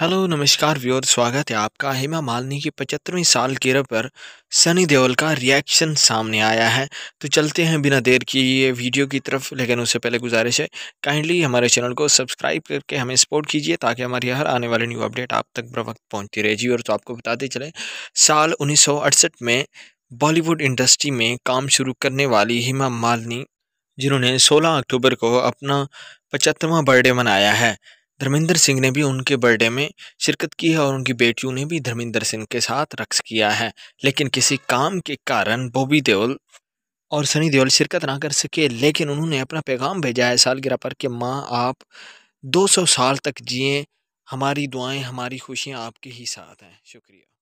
hello नमस्कार viewer स्वागत है आपका हेमा मालिनी की पचहत्तरवीं साल केरल पर सनी देओल का रिएक्शन सामने आया है तो चलते हैं बिना देर की ये वीडियो की तरफ लेकिन उससे पहले गुजारिश है काइंडली हमारे चैनल को सब्सक्राइब करके हमें सपोर्ट कीजिए ताकि हमारी हर आने वाली न्यू अपडेट आप तक बर वक्त पहुँचती रहे जी और तो आपको बताते चले साल उन्नीस में बॉलीवुड इंडस्ट्री में काम शुरू करने वाली हेमा मालिनी जिन्होंने सोलह अक्टूबर को अपना पचहत्तरवा बर्थडे मनाया है धर्मेंद्र सिंह ने भी उनके बर्थडे में शिरकत की है और उनकी बेटियों ने भी धर्मेंद्र सिंह के साथ रक्स किया है लेकिन किसी काम के कारण बॉबी देओल और सनी देओल शिरकत ना कर सके लेकिन उन्होंने अपना पैगाम भेजा है सालगिरह पर कि माँ आप 200 साल तक जिए हमारी दुआएं हमारी खुशियाँ आपके ही साथ हैं शुक्रिया